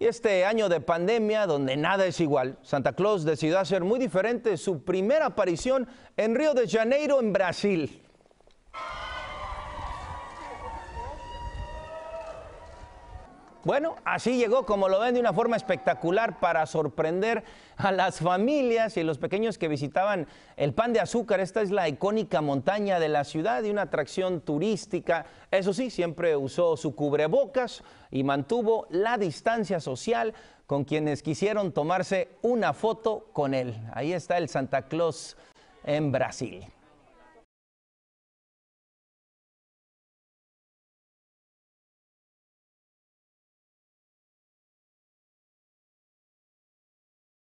Y este año de pandemia, donde nada es igual, Santa Claus decidió hacer muy diferente su primera aparición en Río de Janeiro, en Brasil. Bueno, así llegó, como lo ven, de una forma espectacular para sorprender a las familias y los pequeños que visitaban el Pan de Azúcar. Esta es la icónica montaña de la ciudad y una atracción turística. Eso sí, siempre usó su cubrebocas y mantuvo la distancia social con quienes quisieron tomarse una foto con él. Ahí está el Santa Claus en Brasil.